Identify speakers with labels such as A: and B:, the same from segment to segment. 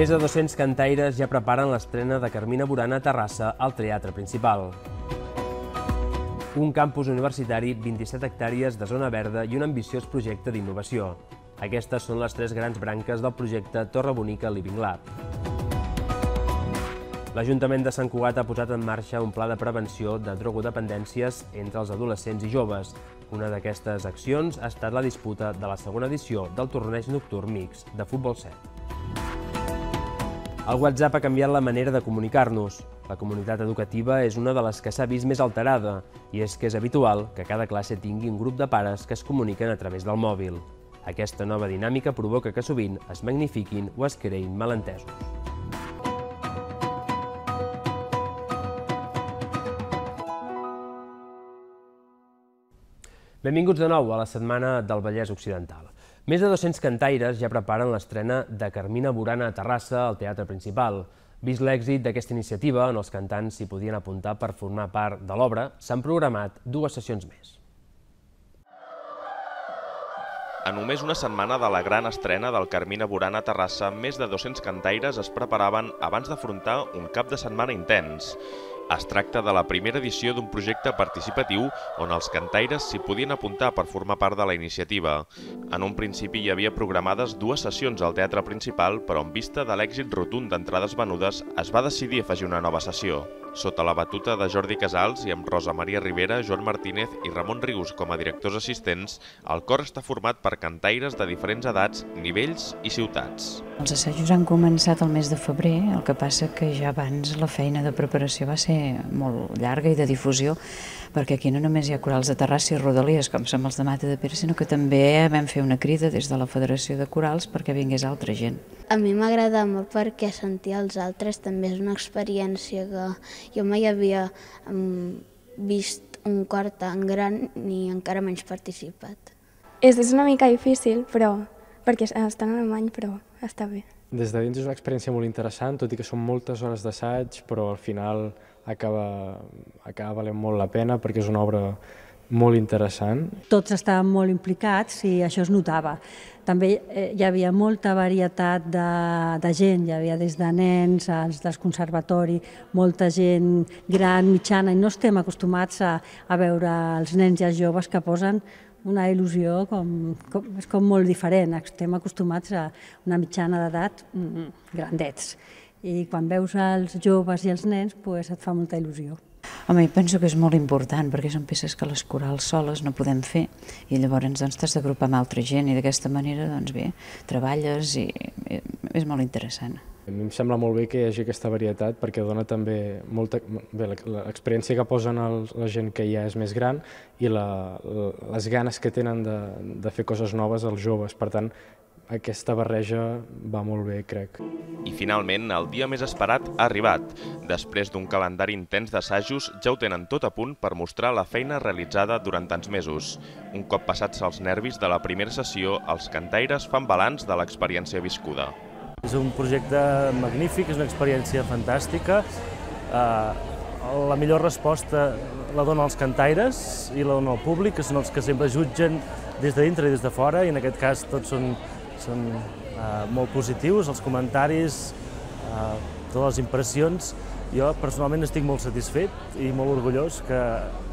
A: Més de 200 cantaires ja preparen l'estrena de Carmina Burana a Terrassa al Teatre Principal. Un campus universitari, 27 hectàrees de zona verda i un ambiciós projecte d'innovació. Aquestes són les tres grans branques del projecte Torre Bonica Living Lab. L'Ajuntament de Sant Cugat ha posat en marxa un pla de prevenció de drogodependències entre els adolescents i joves. Una d'aquestes accions ha estat la disputa de la segona edició del torneig nocturn mix de futbol 7. El WhatsApp ha canviat la manera de comunicar-nos. La comunitat educativa és una de les que s'ha vist més alterada i és que és habitual que cada classe tingui un grup de pares que es comuniquen a través del mòbil. Aquesta nova dinàmica provoca que sovint es magnifiquin o es creïn malentesos. Benvinguts de nou a la Setmana del Vallès Occidental. Més de 200 cantaires ja preparen l'estrena de Carmina Burana a Terrassa, al Teatre Principal. Vist l'èxit d'aquesta iniciativa, on els cantants s'hi podien apuntar per formar part de l'obra, s'han programat dues sessions més.
B: A només una setmana de la gran estrena del Carmina Burana a Terrassa, més de 200 cantaires es preparaven abans d'afrontar un cap de setmana intens. Es tracta de la primera edició d'un projecte participatiu on els cantaires s'hi podien apuntar per formar part de la iniciativa. En un principi hi havia programades dues sessions al teatre principal, però en vista de l'èxit rotund d'entrades venudes es va decidir afegir una nova sessió sota la batuta de Jordi Casals i amb Rosa Maria Rivera, Joan Martínez i Ramon Rius com a directors assistents, el cor està format per cantaires de diferents edats, nivells i ciutats.
C: Els assajos han començat el mes de febrer, el que passa que ja abans la feina de preparació va ser molt llarga i de difusió, perquè aquí no només hi ha corals de Terrassa i Rodalies, com som els de Mata de Pere, sinó que també vam fer una crida des de la Federació de Corals perquè vingués altra
D: gent. A mi m'agrada molt perquè sentir els altres també és una experiència que jo mai havia vist un cor tan gran ni encara menys participat. És, és una mica difícil, però perquè està en alemany, però està bé.
E: Des de dins és una experiència molt interessant, tot i que són moltes hores d'assaig, però al final acaba, acaba valent molt la pena perquè és una obra molt interessant.
C: Tots estaven molt implicats i això es notava. També eh, hi havia molta varietat de, de gent, hi havia des de nens, els del conservatori, molta gent gran, mitjana, i no estem acostumats a, a veure els nens i els joves que posen una il·lusió com, com, és com molt diferent. Estem acostumats a una mitjana d'edat mm, grandets i quan veus els joves i els nens pues, et fa molta il·lusió. Home, jo penso que és molt important, perquè són peces que les corals soles no podem fer, i llavors doncs, t'has d'agrupar amb altra gent, i d'aquesta manera, doncs bé, treballes i és molt interessant.
E: A mi em sembla molt bé que hi hagi aquesta varietat perquè dona també molta... Bé, l'experiència que posen el, la gent que ja és més gran i la, les ganes que tenen de, de fer coses noves als joves. Per tant, aquesta barreja va molt bé, crec.
B: I finalment, el dia més esperat ha arribat. Després d'un calendari intens d'assajos, ja ho tenen tot a punt per mostrar la feina realitzada durant tants mesos. Un cop passats els nervis de la primera sessió, els cantaires fan balanç de l'experiència viscuda.
F: És un projecte magnífic, és una experiència fantàstica. Eh, la millor resposta la donen els cantaires i la donen al públic, que són els que sempre jutgen des de dintre i des de fora, i en aquest cas tots són són eh, molt positius, els comentaris, eh, totes les impressions. Jo personalment estic molt satisfet i molt orgullós que,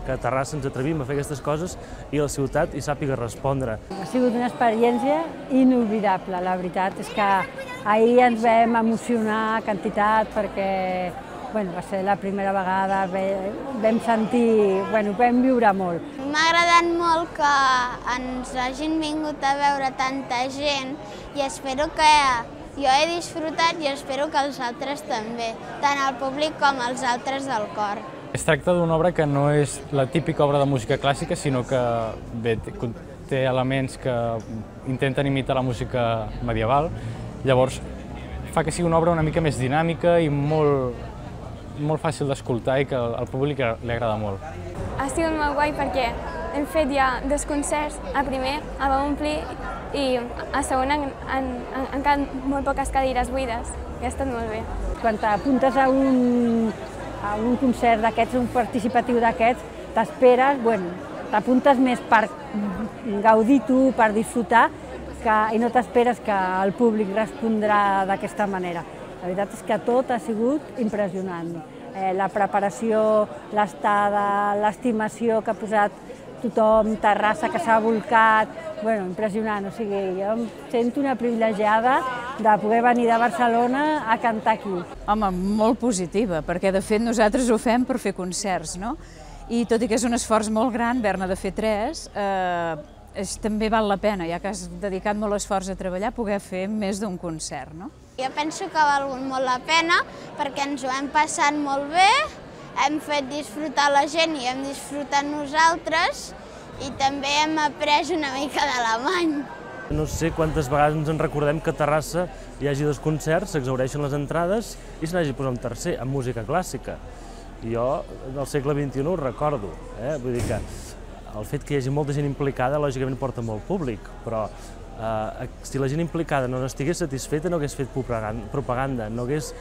F: que a Terrassa ens atrevim a fer aquestes coses i la ciutat hi sàpiga respondre.
C: Ha sigut una experiència inolvidable, la veritat és que ahir ens vam emocionar a quantitat perquè bueno, va ser la primera vegada, vam sentir, bueno, vam viure molt.
D: M'ha agradat molt que ens hagin vingut a veure tanta gent i espero que jo he disfrutat i espero que els altres també, tant el públic com els altres del cor.
E: Es tracta d'una obra que no és la típica obra de música clàssica, sinó que bé, té elements que intenten imitar la música medieval, llavors fa que sigui una obra una mica més dinàmica i molt, molt fàcil d'escoltar i que al públic li agrada molt.
D: Ha sigut molt guai perquè hem fet ja dos concerts, a primer el vam omplir i a segon han, han, han quedat molt poques cadires buides i ha estat molt bé.
C: Quan t'apuntes a un, a un concert d'aquests, un participatiu d'aquests, t'esperes, bueno, t'apuntes més per gaudir tu, per disfrutar, que, i no t'esperes que el públic respondrà d'aquesta manera. La veritat és que tot ha sigut impressionant. Eh, la preparació, l'estada, l'estimació que ha posat tothom, Terrassa que s'ha volcat, bueno, impressionant, o sigui, jo em sento una privilegiada de poder venir de Barcelona a cantar aquí. Home, molt positiva, perquè de fet nosaltres ho fem per fer concerts, no? I tot i que és un esforç molt gran, Berna, de fer tres, eh, és, també val la pena, ja que has dedicat molt esforç a treballar, poder fer més d'un
D: concert, no? Jo penso que ha valgut molt la pena perquè ens ho hem passat molt bé, hem fet disfrutar la gent i hem disfrutat nosaltres i també hem après una mica d'alemany.
F: No sé quantes vegades ens en recordem que a Terrassa hi hagi dos concerts, s'exhaureixen les entrades i se n'hagi posat un tercer, amb música clàssica. Jo, del segle XXI, ho recordo. Eh? Vull dir que el fet que hi hagi molta gent implicada, lògicament, porta molt públic, però Eh, eh, si la gent implicada no n'estigués satisfeta, no hagués fet propaganda, no hagués,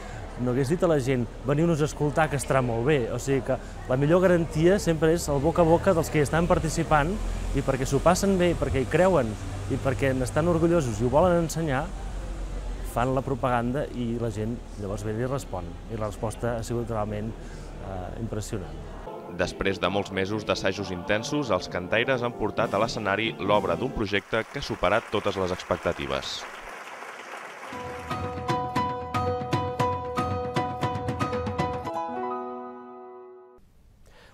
F: no hagués dit a la gent veniu-nos a escoltar, que estarà molt bé. O sigui que la millor garantia sempre és el boca a boca dels que hi estan participant i perquè s'ho passen bé, perquè hi creuen i perquè n'estan orgullosos i ho volen ensenyar, fan la propaganda i la gent llavors ve i respon. I la resposta ha sigut realment eh, impressionant.
B: Després de molts mesos d'assajos intensos, els cantaires han portat a l'escenari l'obra d'un projecte que ha superat totes les expectatives.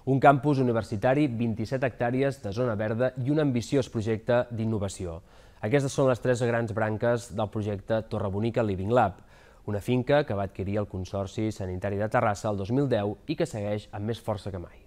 A: Un campus universitari, 27 hectàrees de zona verda i un ambiciós projecte d'innovació. Aquestes són les tres grans branques del projecte Torre Bonica Living Lab, una finca que va adquirir el Consorci Sanitari de Terrassa el 2010 i que segueix amb més força que mai.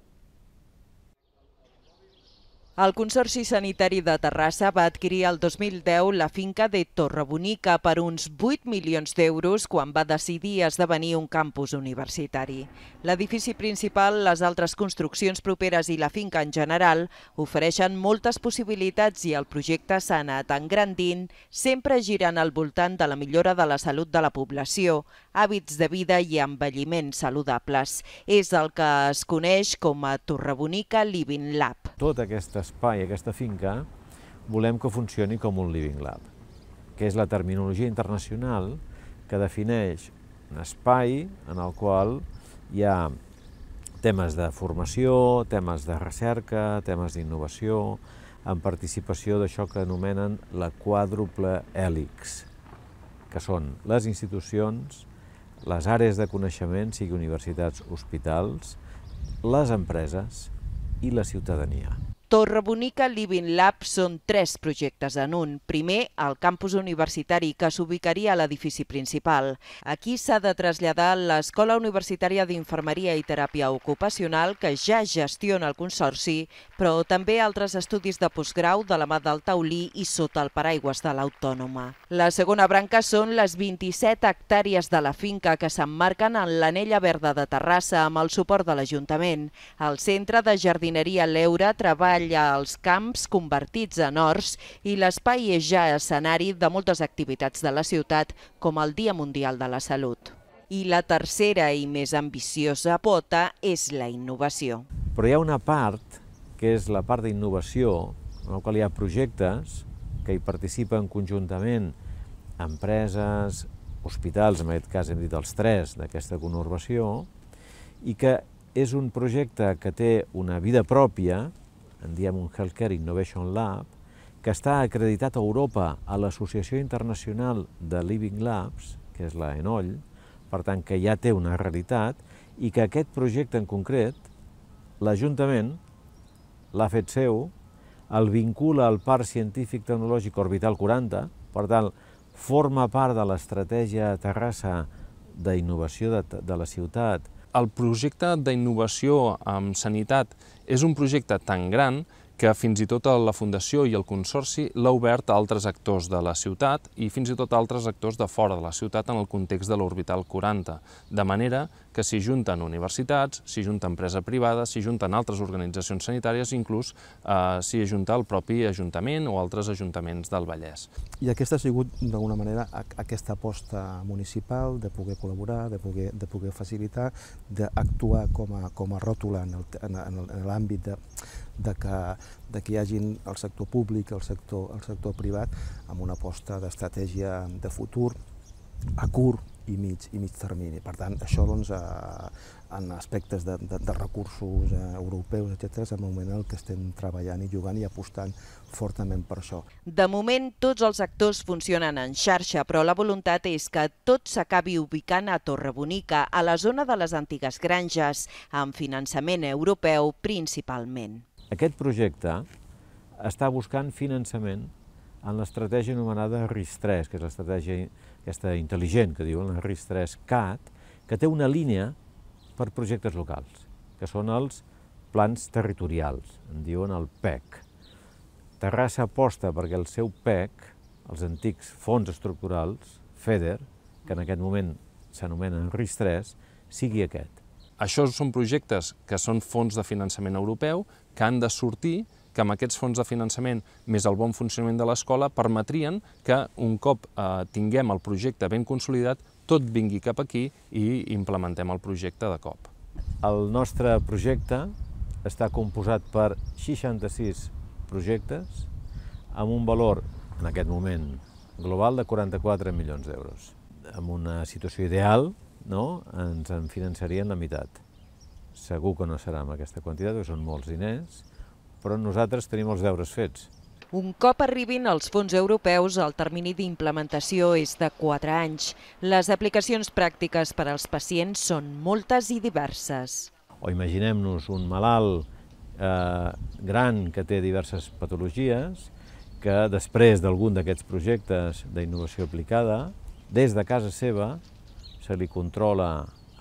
G: El Consorci Sanitari de Terrassa va adquirir el 2010 la finca de Torrebonica per uns 8 milions d'euros quan va decidir esdevenir un campus universitari. L'edifici principal, les altres construccions properes i la finca en general ofereixen moltes possibilitats i el projecte s'ha anat engrandint, sempre girant al voltant de la millora de la salut de la població, hàbits de vida i envelliment saludables. És el que es coneix com a Torrebonica Living Lab.
H: Tot aquest espai, aquesta finca, volem que funcioni com un Living Lab, que és la terminologia internacional que defineix un espai en el qual hi ha temes de formació, temes de recerca, temes d'innovació, amb participació d'això que anomenen la quàdruple hèlix, que són les institucions, les àrees de coneixement, sigui universitats, hospitals, les empreses i la ciutadania.
G: Torre Bonica Living Lab són tres projectes en un. Primer, al campus universitari, que s'ubicaria a l'edifici principal. Aquí s'ha de traslladar l'Escola Universitària d'Infermeria i Teràpia Ocupacional, que ja gestiona el Consorci, però també altres estudis de postgrau de la mà del Taulí i sota el paraigües de l'Autònoma. La segona branca són les 27 hectàrees de la finca que s'emmarquen en l'Anella Verda de Terrassa amb el suport de l'Ajuntament. El Centre de Jardineria Leura treballa talla els camps convertits en horts i l'espai és ja escenari de moltes activitats de la ciutat, com el Dia Mundial de la Salut. I la tercera i més ambiciosa pota és la innovació.
H: Però hi ha una part, que és la part d'innovació, en la qual hi ha projectes que hi participen conjuntament empreses, hospitals, en aquest cas hem dit els tres d'aquesta conurbació, i que és un projecte que té una vida pròpia en diem un Healthcare Innovation Lab, que està acreditat a Europa a l'Associació Internacional de Living Labs, que és la ENOLL, per tant que ja té una realitat, i que aquest projecte en concret, l'Ajuntament l'ha fet seu, el vincula al Parc Científic Tecnològic Orbital 40, per tant, forma part de
I: l'estratègia Terrassa d'innovació de, de la ciutat. El projecte d'innovació en sanitat és un projecte tan gran que fins i tot la Fundació i el Consorci l'ha obert a altres actors de la ciutat i fins i tot a altres actors de fora de la ciutat en el context de l'Orbital 40, de manera que s'hi junten universitats, s'hi junta empresa privada, s'hi junten altres organitzacions sanitàries, inclús eh, s'hi ajunta el propi Ajuntament o altres ajuntaments del Vallès.
B: I aquesta ha sigut, d'alguna manera, aquesta aposta municipal de poder col·laborar, de poder, de poder facilitar, d'actuar com a, com a ròtula en l'àmbit de, de que, de que hi hagin el sector públic, el sector, el sector privat, amb una aposta d'estratègia de futur a curt, i mig, i mig termini. Per tant, això doncs, a, eh, en aspectes de, de, de recursos eh, europeus, etc., és el moment en què estem treballant i jugant i apostant fortament per això.
G: De moment, tots els actors funcionen en xarxa, però la voluntat és que tot s'acabi ubicant a Torrebonica, a la zona de les antigues granges, amb finançament europeu principalment.
H: Aquest projecte està buscant finançament en l'estratègia anomenada RIS3, que és l'estratègia aquesta intel·ligent que diuen, la RIS3CAT, que té una línia per projectes locals, que són els plans territorials, en diuen el PEC. Terrassa aposta perquè el seu PEC, els antics fons estructurals, FEDER,
I: que en aquest moment s'anomenen RIS3, sigui aquest. Això són projectes que són fons de finançament europeu que han de sortir que amb aquests fons de finançament més el bon funcionament de l'escola permetrien que un cop eh, tinguem el projecte ben consolidat tot vingui cap aquí i implementem el projecte de cop. El
H: nostre projecte està composat per 66 projectes amb un valor, en aquest moment, global de 44 milions d'euros. Amb una situació ideal, no, ens en finançarien la meitat. Segur que no serà amb aquesta quantitat, perquè són molts diners, però nosaltres tenim els deures fets.
G: Un cop arribin els fons europeus, el termini d'implementació és de 4 anys. Les aplicacions pràctiques per als pacients són moltes i diverses.
H: O imaginem-nos un malalt eh, gran que té diverses patologies, que després d'algun d'aquests projectes d'innovació aplicada, des de casa seva, se li controla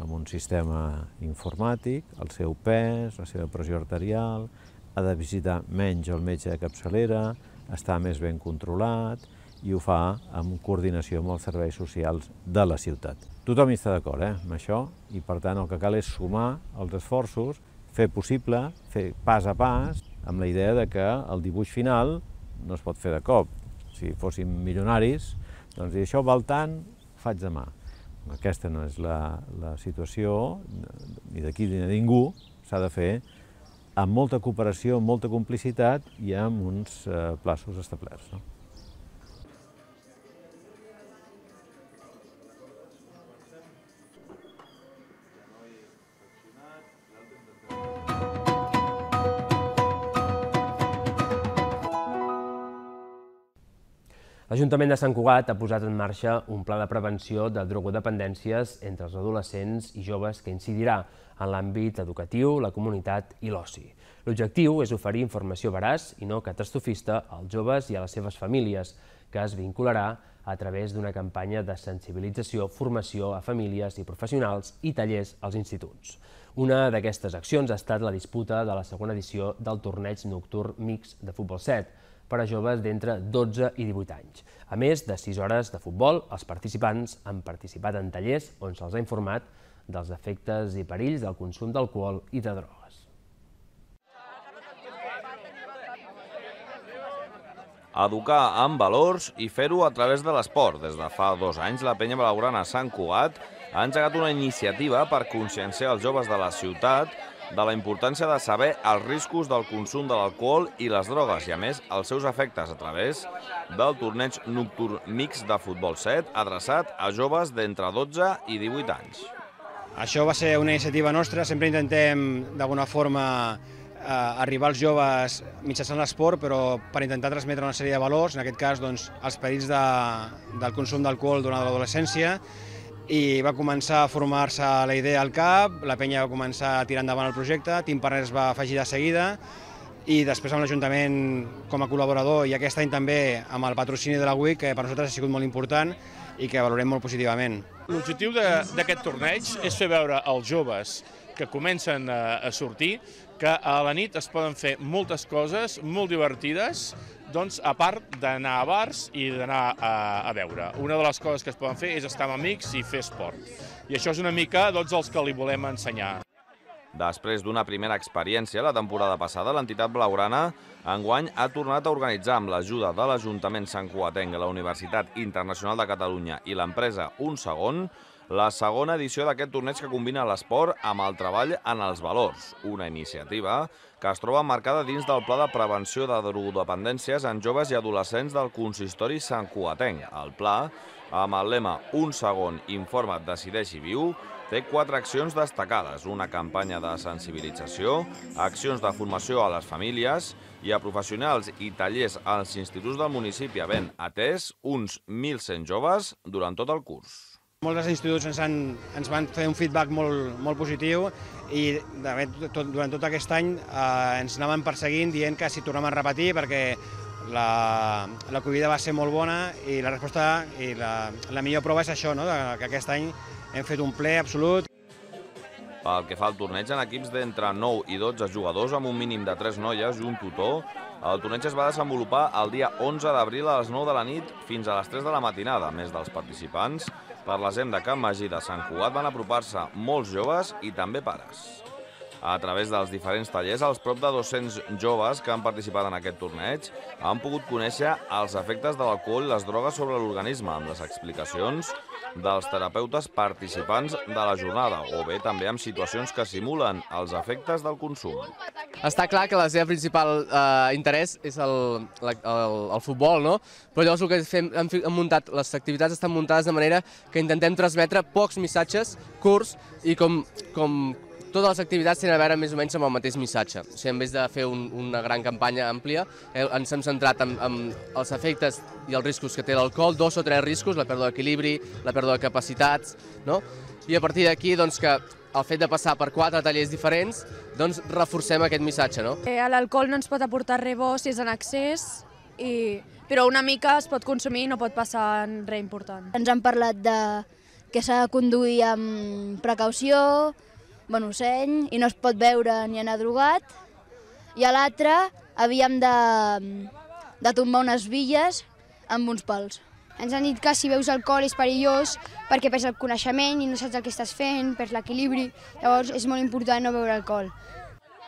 H: amb un sistema informàtic, el seu pes, la seva pressió arterial, ha de visitar menys el metge de capçalera, està més ben controlat i ho fa amb coordinació amb els serveis socials de la ciutat. Tothom hi està d'acord eh, amb això i per tant el que cal és sumar els esforços, fer possible, fer pas a pas, amb la idea de que el dibuix final no es pot fer de cop. Si fóssim milionaris, doncs això val tant, faig demà aquesta no és la, la situació, ni d'aquí ni de ningú, s'ha de fer amb molta cooperació, amb molta complicitat i amb uns eh, plaços establerts. No?
A: L'Ajuntament de Sant Cugat ha posat en marxa un pla de prevenció de drogodependències entre els adolescents i joves que incidirà en l'àmbit educatiu, la comunitat i l'oci. L'objectiu és oferir informació veraç i no catastrofista als joves i a les seves famílies, que es vincularà a través d'una campanya de sensibilització, formació a famílies i professionals i tallers als instituts. Una d'aquestes accions ha estat la disputa de la segona edició del torneig nocturn mix de futbol 7, per a joves d'entre 12 i 18 anys. A més de 6 hores de futbol, els participants han participat en tallers on se'ls ha informat dels efectes i perills del consum d'alcohol i de drogues.
I: Educar amb valors i fer-ho a través de l'esport. Des de fa dos anys, la penya blaugrana Sant Cugat ha engegat una iniciativa per conscienciar els joves de la ciutat de la importància de saber els riscos del consum de l'alcohol i les drogues i, a més, els seus efectes a través del torneig nocturn mix de futbol 7 adreçat a joves d'entre 12 i 18 anys.
J: Això va ser una iniciativa nostra, sempre intentem d'alguna forma eh, arribar als joves mitjançant l'esport, però per intentar transmetre una sèrie de valors, en aquest cas doncs, els perills de, del consum d'alcohol durant l'adolescència, i va començar a formar-se la idea al cap, la penya va començar a tirar endavant el projecte, Tim Parners va afegir de seguida, i després amb l'Ajuntament com a col·laborador i aquest any també amb el patrocini de la UIC, que per nosaltres ha sigut molt important i que valorem molt positivament.
B: L'objectiu d'aquest torneig és fer veure als joves que comencen a sortir que a la nit es poden fer moltes coses molt divertides, doncs, a part d'anar a bars i d'anar a, a veure. Una de les coses que es poden fer és estar amb amics i fer esport. I això és una mica doncs, els que li volem
I: ensenyar. Després d'una primera experiència la temporada passada, l'entitat blaugrana enguany ha tornat a organitzar amb l'ajuda de l'Ajuntament Sant Cuatenc, la Universitat Internacional de Catalunya i l'empresa Un Segon, la segona edició d'aquest torneig que combina l'esport amb el treball en els valors, una iniciativa que es troba marcada dins del Pla de Prevenció de Drogodependències en Joves i Adolescents del Consistori Sant Cuatenc. El pla, amb el lema Un segon, informa't, i viu, té quatre accions destacades, una campanya de sensibilització, accions de formació a les famílies i a professionals i tallers als instituts del municipi havent atès uns 1.100 joves durant tot el curs.
J: Molts dels instituts ens, han, ens van fer un feedback molt, molt positiu i de fet, tot, durant tot aquest any eh, ens anaven perseguint dient que si tornem a repetir perquè la, la Covid va ser molt bona i la resposta i la, la millor prova és això, no? que aquest any hem fet un ple absolut.
I: Pel que fa al torneig en equips d'entre 9 i 12 jugadors amb un mínim de 3 noies i un tutor, el torneig es va desenvolupar el dia 11 d'abril a les 9 de la nit fins a les 3 de la matinada. A més dels participants, per la gent de Can Magí de Sant Cugat van apropar-se molts joves i també pares. A través dels diferents tallers, els prop de 200 joves que han participat en aquest torneig han pogut conèixer els efectes de l'alcohol i les drogues sobre l'organisme, amb les explicacions dels terapeutes participants de la jornada o bé també amb situacions que simulen els efectes del consum.
K: Està clar que la seva principal eh, interès és el, la, el, el futbol, no? Però llavors el que fem, hem, hem muntat, les activitats estan muntades de manera que intentem transmetre pocs missatges curts i com, com totes les activitats tenen a veure més o menys amb el mateix missatge. O sigui, en vez de fer un, una gran campanya àmplia, eh, ens hem centrat en, en els efectes i els riscos que té l'alcohol, dos o tres riscos, la pèrdua d'equilibri, la pèrdua de capacitats, no? I a partir d'aquí, doncs, que el fet de passar per quatre tallers diferents, doncs reforcem aquest missatge, no?
D: Eh, L'alcohol no ens pot aportar res bo si és en excés, i... però una mica es pot consumir i no pot passar res important. Ens han parlat de que s'ha de conduir amb precaució, seny i no es pot veure ni anar drogat. I a l'altre havíem de, de tombar unes villes amb uns pals. Ens han dit que si veus alcohol és perillós perquè perds el coneixement i no saps el que estàs fent, perds l'equilibri. Llavors és molt important no beure alcohol.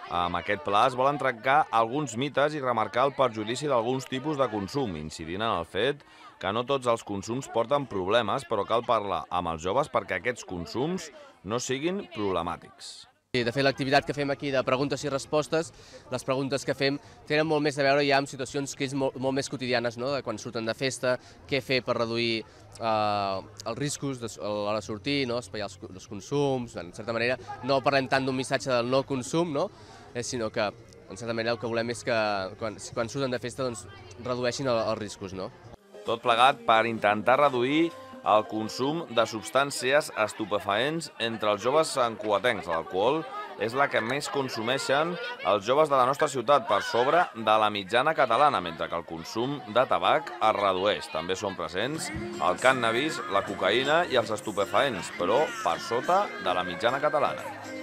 I: Amb aquest pla es volen trencar alguns mites i remarcar el perjudici d'alguns tipus de consum, incidint en el fet que no tots els consums porten problemes, però cal parlar
K: amb els joves perquè aquests consums no siguin problemàtics. Sí, de fet, l'activitat que fem aquí de preguntes i respostes, les preguntes que fem tenen molt més a veure ja amb situacions que és molt, molt més quotidianes, no? de quan surten de festa, què fer per reduir eh, els riscos de, a l'hora de sortir, no? espaiar els, els consums, en certa manera no parlem tant d'un missatge del no consum, no? eh, sinó que en certa manera el que volem és que quan, quan surten de festa doncs, redueixin el, els riscos. No?
I: Tot plegat per intentar reduir el consum de substàncies estupefaents entre els joves encuatencs. L'alcohol és la que més consumeixen els joves de la nostra ciutat per sobre de la mitjana catalana, mentre que el consum de tabac es redueix. També són presents el cannabis, la cocaïna i els estupefaents, però per sota de la mitjana catalana.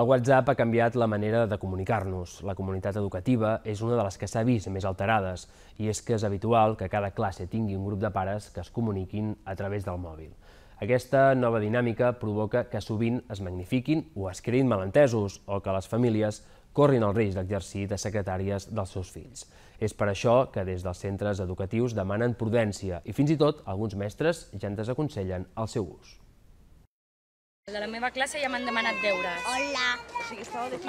A: El WhatsApp ha canviat la manera de comunicar-nos. La comunitat educativa és una de les que s'ha vist més alterades i és que és habitual que cada classe tingui un grup de pares que es comuniquin a través del mòbil. Aquesta nova dinàmica provoca que sovint es magnifiquin o es creïn malentesos o que les famílies corrin el risc d'exercir de secretàries dels seus fills. És per això que des dels centres educatius demanen prudència i fins i tot alguns mestres ja en desaconsellen el seu ús.
D: De la meva classe ja m'han demanat deures. Hola!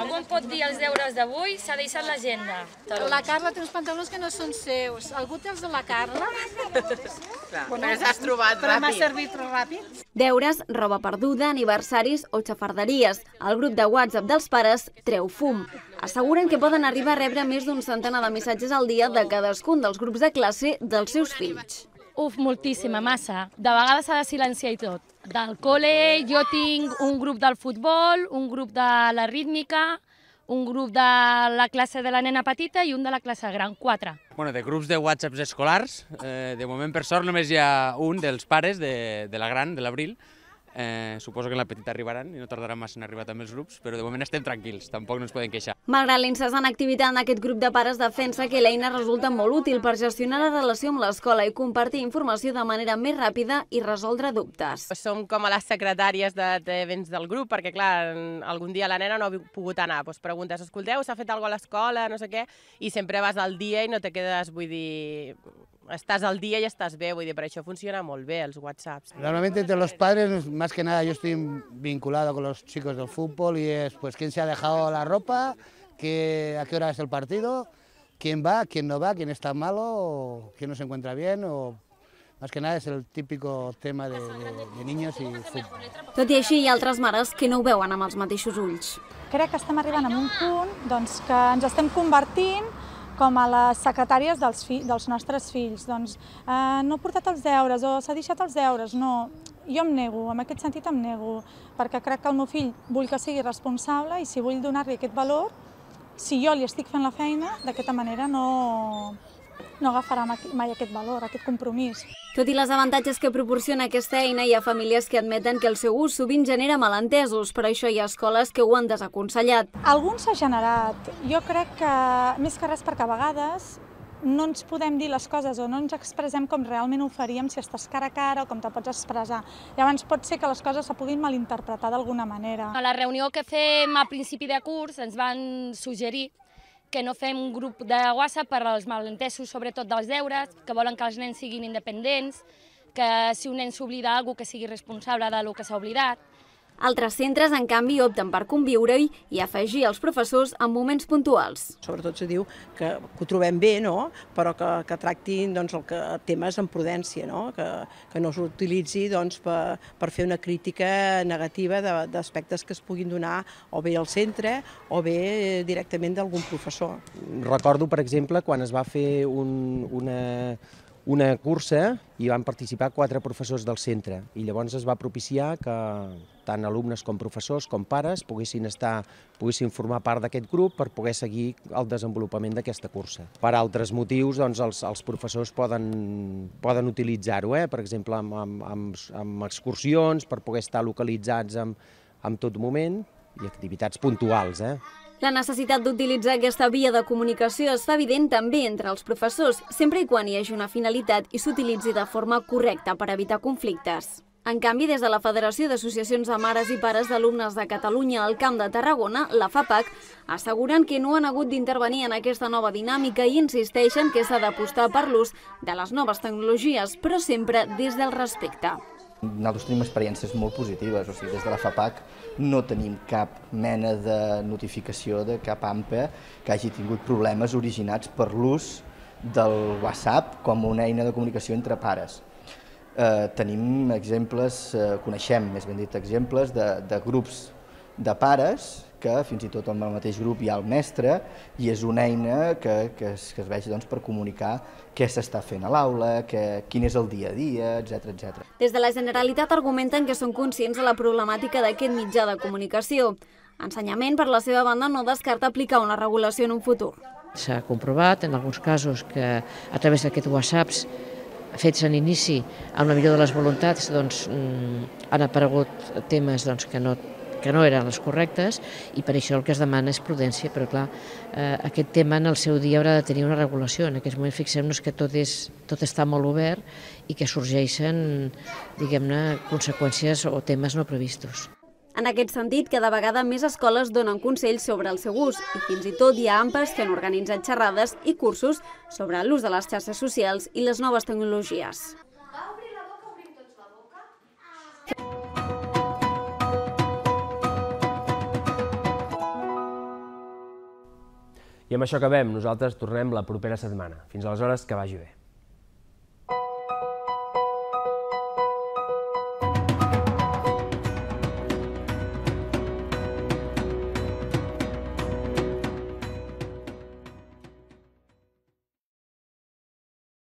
D: Algú em pot dir els deures d'avui? S'ha deixat l'agenda. La Carla té uns pantalons que no són seus. Algú té els de la Carla?
H: Clar, bueno, els has trobat ràpid. Però
D: m'ha servit ràpid. Deures, roba perduda, aniversaris o xafarderies. El grup de WhatsApp dels pares treu fum. Asseguren que poden arribar a rebre més d'un centenar de missatges al dia de cadascun dels grups de classe dels seus fills. Uf, moltíssima, massa. De vegades s'ha de silenciar i tot. Del col·le jo tinc un grup del futbol, un grup de la rítmica, un grup de la classe de la nena petita i un de la classe gran, quatre.
J: Bueno, de grups de whatsapps escolars, eh, de moment per sort només hi ha un dels pares de, de la gran, de l'abril, Eh, suposo que en la petita arribaran i no tardaran massa en arribar també els grups, però de moment estem tranquils, tampoc no ens podem queixar.
D: Malgrat en activitat, en aquest grup de pares defensa que l'eina resulta molt útil per gestionar la relació amb l'escola i compartir informació
K: de manera més ràpida i resoldre dubtes. Som com a les secretàries d'events de vents del grup, perquè clar, algun dia la nena no ha pogut anar, doncs preguntes, escolteu, s'ha fet alguna cosa a l'escola, no sé què, i sempre vas al dia i no te quedes, vull dir, estás al día y estás bé, vull dir, per això funciona molt bé els whatsapps. Normalmente
J: entre los padres, más que nada, yo estoy vinculado con los chicos del fútbol y es, pues, quién se ha dejado la ropa, ¿Qué, a qué hora es el partido, quién va, quién no va, quién está malo, o quién no se encuentra bien, o Más que nada és el típico tema de, de, de niños i fútbol.
D: Tot i així, hi ha altres mares que no ho veuen amb els mateixos ulls. Crec que estem arribant a un punt doncs, que ens estem convertint
C: com a les secretàries dels, fi, dels nostres fills. Doncs eh, no ha portat els deures o s'ha deixat els deures, no. Jo em nego, en aquest sentit em nego, perquè crec que el meu fill vull que sigui responsable i si vull donar-li aquest valor, si jo li estic fent la feina, d'aquesta manera no, no agafarà mai aquest valor, aquest compromís.
D: Tot i les avantatges que proporciona aquesta eina, hi ha famílies que admeten que el seu ús sovint genera malentesos, per això hi ha escoles que ho han desaconsellat. Alguns s'ha generat. Jo crec que,
C: més que res, perquè a vegades no ens podem dir les coses o no ens expressem com realment ho faríem si estàs cara a cara o com te pots expressar. Llavors pot ser que les coses se puguin malinterpretar d'alguna manera.
D: A la reunió que fem a principi de curs ens van suggerir que no fem un grup de WhatsApp per als malentesos, sobretot dels deures, que volen que els nens siguin independents, que si un nen s'oblida alguna cosa que sigui responsable de lo que s'ha oblidat, altres centres, en canvi, opten per conviure-hi i afegir els professors en moments puntuals. Sobretot se diu
G: que, que ho trobem bé, no? però que, que tractin doncs, el que, temes amb prudència, no? que, que no s'utilitzi doncs, per, per fer una crítica negativa d'aspectes que es puguin donar o bé al centre o bé directament d'algun professor.
J: Recordo, per exemple, quan es va fer un, una, una cursa i van participar quatre professors del centre i llavors es va propiciar que, tant alumnes com professors com pares poguessin, estar, poguessin formar part d'aquest grup per poder seguir el desenvolupament d'aquesta cursa. Per altres motius, doncs, els, els professors poden, poden utilitzar-ho, eh? per exemple, amb, amb, amb, amb excursions, per poder estar localitzats en, en tot moment i activitats puntuals. Eh?
D: La necessitat d'utilitzar aquesta via de comunicació es fa evident també entre els professors, sempre i quan hi hagi una finalitat i s'utilitzi de forma correcta per evitar conflictes. En canvi, des de la Federació d'Associacions de Mares i Pares d'Alumnes de Catalunya al Camp de Tarragona, la FAPAC, asseguren que no han hagut d'intervenir en aquesta nova dinàmica i insisteixen que s'ha d'apostar per l'ús de les noves tecnologies, però sempre des del respecte.
K: Nosaltres tenim experiències molt positives, o sigui, des de la FAPAC no tenim cap mena de notificació de cap AMPA que hagi tingut problemes originats per l'ús del WhatsApp com una eina de comunicació entre pares eh, tenim exemples, eh, coneixem més ben dit exemples de, de grups de pares que fins i tot en el mateix grup hi ha el mestre i és una eina que, que, es, que es veig doncs, per comunicar què s'està fent a l'aula, quin és el dia a dia, etc etc.
D: Des de la Generalitat argumenten que són conscients de la problemàtica d'aquest mitjà de comunicació. Ensenyament, per la seva banda, no descarta aplicar una regulació en un futur.
G: S'ha comprovat en alguns casos que a través d'aquests whatsapps fets en inici amb la millor de les voluntats doncs, mm, han aparegut temes doncs, que no que no eren les correctes i per això el que es demana és prudència, però clar, eh, aquest tema en el seu dia haurà de tenir una regulació. En aquest moment fixem-nos que tot, és, tot està molt obert i que sorgeixen, diguem-ne, conseqüències o temes no previstos.
D: En aquest sentit, cada vegada més escoles donen consells sobre el seu ús i fins i tot hi ha ampes que han organitzat xerrades i cursos sobre l'ús de les xarxes socials i les noves tecnologies.
A: I amb això acabem. Nosaltres tornem la propera setmana. Fins aleshores, que vagi bé.